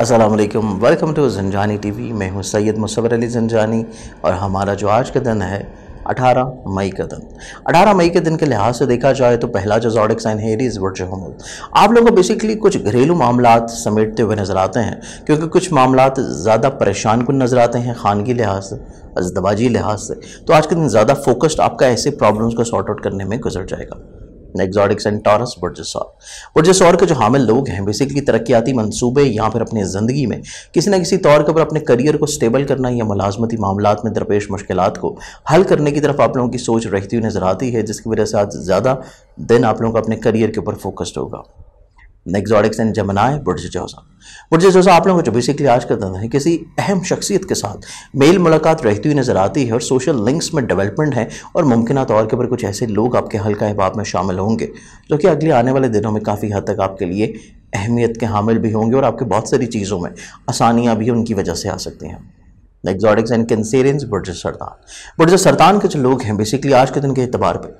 Aslam welcome to Janjani TV मैं हूं सैयद मुसवर अली जंजानी और हमारा जो आज का दिन है 18 मई का दिन 18 मई के दिन के लिहाज से देखा जाए तो पहला जो जॉडिक साइन है इज वर्ज हमल आप लोगों को बेसिकली कुछ घरेलू मामला समेटते हुए नज़र आते हैं क्योंकि कुछ मामला ज़्यादा परेशान कुन नज़र आते हैं खानगी लिहाज से अजदबाजी लिहाज से तो आज के दिन ज़्यादा फोकस्ड आपका ऐसे प्रॉब्लम्स को सॉर्ट आउट करने में गुजर जाएगा एग्जॉटिक एंड बुर्जसौर बुर्जसौर के जो हामिल लोग हैं बेसिकली तरक्याती मनसूबे या फिर अपनी ज़िंदगी में किसी न किसी तौर के ऊपर अपने करियर को स्टेबल करना या मुलाजमती मामला में दरपेश मुश्किल को हल करने की तरफ आप लोगों की सोच रहती हुई नज़र आती है जिसकी वजह से आज ज़्यादा दिन आप लोगों का अपने करियर के ऊपर फोकस्ड होगा नेक्जॉडिक्स एंड जमनाए बुर्ज जोसा बुर्ज जोसा आप लोगों को जो बेसिकली आज का दिन है किसी अहम शख्सियत के साथ मेल मुलाकात रहती हुई नज़र आती है और सोशल लिंक्स में डेवलपमेंट है और मुमकिन तौर तो के ऊपर कुछ ऐसे लोग आपके हल्का अहबाब में शामिल होंगे जो कि अगले आने वाले दिनों में काफ़ी हद तक आपके लिए अहमियत के हामिल भी होंगे और आपके बहुत सारी चीज़ों में आसानियाँ भी उनकी वजह से आ सकती हैं एग्जॉटिक्स एंड कैंसेरियंस बुर्ज सरतान बुर्ज सरतान के जो लोग हैं बेसिकली आज के दिन के अतबार पर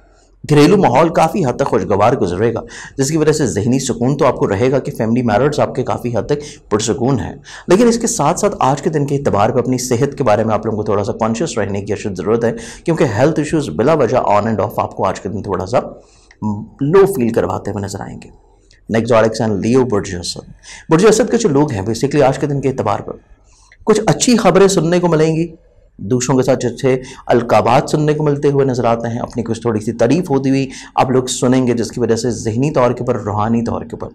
घरेलू माहौल काफ़ी हद तक खुशगवार गुजरेगा जिसकी वजह से जहनी सुकून तो आपको रहेगा कि फैमिली मैरट्स आपके काफ़ी हद तक पुरसकून है लेकिन इसके साथ साथ आज के दिन के अतबार पर अपनी सेहत के बारे में आप लोगों को थोड़ा सा कॉन्शियस रहने की अशद ज़रूरत है क्योंकि हेल्थ इश्यूज़ बिला वजह ऑन एंड ऑफ आपको आज के दिन थोड़ा सा लो फील करवाते हुए नजर आएंगे नेक्स्ट और एंड लियो बुरज असद बुर्ज असद के जो लोग हैं बेसिकली आज के दिन के अतबार पर कुछ अच्छी खबरें सुनने को मिलेंगी दूसरों के साथ अच्छे अलकाबात सुनने को मिलते हुए नज़र आते हैं अपनी कुछ थोड़ी सी तारीफ होती हुई आप लोग सुनेंगे जिसकी वजह से जहनी तौर के ऊपर रूहानी तौर के ऊपर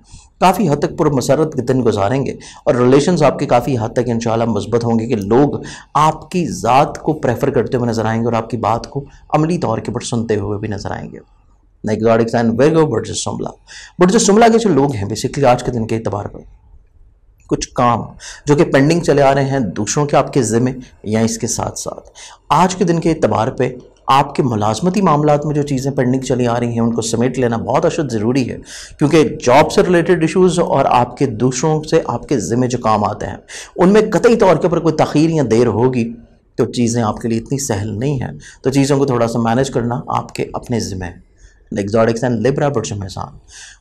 काफ़ी हद तक पुरमसरत के दिन गुजारेंगे और रिलेशन आपके काफ़ी हद तक इन मजबूत होंगे कि लोग आपकी ज़ात को प्रेफर करते हुए नज़र आएंगे और आपकी बात को अमली तौर के ऊपर सुनते हुए भी नज़र आएंगे नेक्स्ट गार्डिक साइन वर्गो बुर्ज शुमला के जो लोग हैं बेसिकली आज के दिन के अतबार पर कुछ काम जो कि पेंडिंग चले आ रहे हैं दूसरों के आपके ज़िम्मे या इसके साथ साथ आज के दिन के अतबार पर आपके मुलाजमती मामला में जो चीज़ें पेंडिंग चली आ रही हैं उनको समेट लेना बहुत अशद ज़रूरी है क्योंकि जॉब से रिलेटेड इशूज़ और आपके दूसरों से आपके ज़िम्मे जो काम आते हैं उनमें कतई तौर के ऊपर कोई तखीर या देर होगी तो चीज़ें आपके लिए इतनी सहल नहीं हैं तो चीज़ों को थोड़ा सा मैनेज करना आपके अपने ज़िम्मे एग्जॉटिक्स एंड लिब्रा बुट्स मेज़ान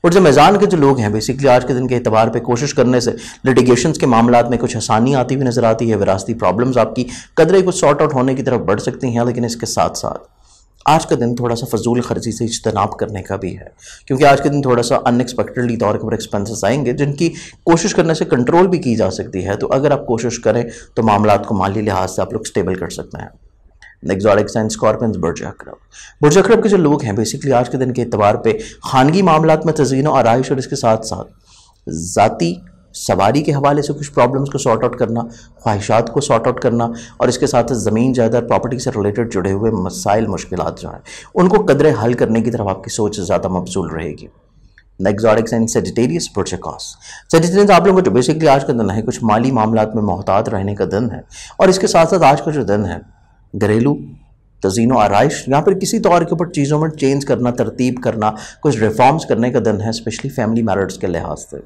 बुट्स मेज़ान के जो लोग हैं बेसिकली आज के दिन के अतबार पर कोशिश करने से लिटिगेशन के मामला में कुछ आसानी आती हुई नज़र आती है विरासती प्रॉब्लम्स आपकी कदरे कुछ सॉर्ट आउट होने की तरफ बढ़ सकती हैं लेकिन इसके साथ साथ आज का दिन थोड़ा सा फजूल खर्ची से इजतनाब करने का भी है क्योंकि आज के दिन थोड़ा सा अनएक्सपेक्टेडली तौर पर एक्सपेंसेस आएंगे जिनकी कोशिश करने से कंट्रोल भी की जा सकती है तो अगर आप कोशिश करें तो मामला को माली लिहाज से आप लोग स्टेबल कर सकते हैं एग्जॉटिक साइन स्कॉर्पियन बुरज अक्रब बुरज अक्रब के जो लोग हैं बेसिकली आज के दिन के एतबार पर खानगी मामला में तजीनों और आरइश और इसके साथ साथ ज़ाती सवारी के हवाले से कुछ प्रॉब्लम्स को सॉर्ट आउट करना ख्वाहिशात को सॉर्ट आउट करना और इसके साथ साथ ज़मीन जायदाद प्रॉपर्टी से रिलेटेड जुड़े हुए मसाइल मुश्किल जो हैं उनको कदरे हल करने की तरफ आपकी सोच ज़्यादा मबसूल रहेगी नेगजॉटिक्स एंड सेजिटेरियस प्रोचेकॉस सेजिटेरियस आप लोगों को बेसिकली तो आज का दिन है कुछ माली मामला में मोहतात रहने का दिन है और इसके साथ साथ आज का जो दिन है घरेलू तजीनों आरइश या फिर किसी तौर तो के ऊपर चीज़ों में चेंज करना तरतीब करना कुछ रिफॉर्म्स करने का दिन है स्पेशली फैमिली मैरट्स के लिहाज से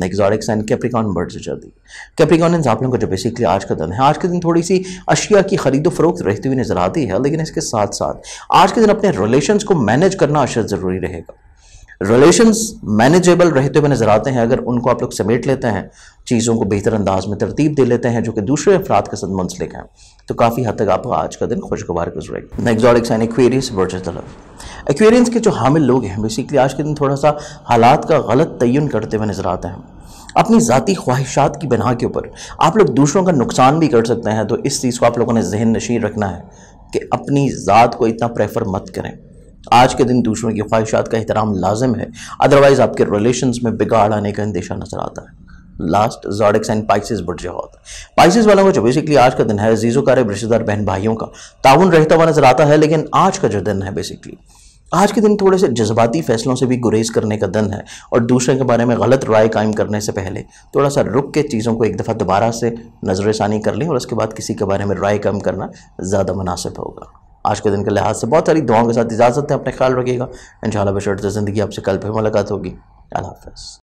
नेक्जॉरिक्स सैन कैप्रिकॉन बर्ड से चलती आप लोगों को जो बेसिकली आज का दिन है आज के दिन थोड़ी सी अशिया की खरीदो फरोख्त रहती हुई नज़र आती है लेकिन इसके साथ साथ आज के दिन अपने रिलेशन को मैनेज करना अशद ज़रूरी रहेगा रिलेशंस मैनेजेबल रहते हुए नज़र आते हैं अगर उनको आप लोग समेट लेते हैं चीज़ों को बेहतर अंदाज में तरतीब दे लेते हैं जो कि दूसरे अफराद के साथ मुंसलिक हैं तो काफ़ी हद तक आपको आज का दिन खुशगवार गुजरेगी नेक्जॉटिक्स एंड एक्वेरियस तलब एक्वेरियंस के जो हामिल लोग हैं बेसिकली आज के दिन थोड़ा सा हालात का गलत तयन करते हुए नज़र आते हैं अपनी ज़ाती ख्वाहिशात की बिना के ऊपर आप लोग दूसरों का नुकसान भी कर सकते हैं तो इस चीज़ को आप लोगों ने जहन नशीन रखना है कि अपनी ज़ात को इतना प्रेफर मत करें आज के दिन दूसरों की ख्वाहिशात का एहतराम लाजम है अदरवाइज़ आपके रिलेशन में बिगाड़ आने का अंदेशा नज़र आता है लास्ट जॉडिक्स एंड पाइसिस जो होता है पाइसिस वालों का जो बेसिकली आज का दिन है जीजो का रिश्तेदार बहन भाइयों का ताउन रहता हुआ नजर आता है लेकिन आज का जो दिन है बेसिकली आज के दिन थोड़े से जज्बाती फैसलों से भी गुरेज करने का दिन है और दूसरे के बारे में गलत राय कायम करने से पहले थोड़ा सा रुक के चीज़ों को एक दफ़ा दोबारा से नजर षानी कर लें और उसके बाद किसी के बारे में राय कायम करना ज़्यादा मुनासिब होगा आज के दिन के लिहाज से बहुत सारी दुआओं के साथ इजाज़त है अपने ख्याल रखिएगा इन शाला बशर्त ज़िंदगी आपसे कल फिर मुलाकात होगी अल्लाह हाफ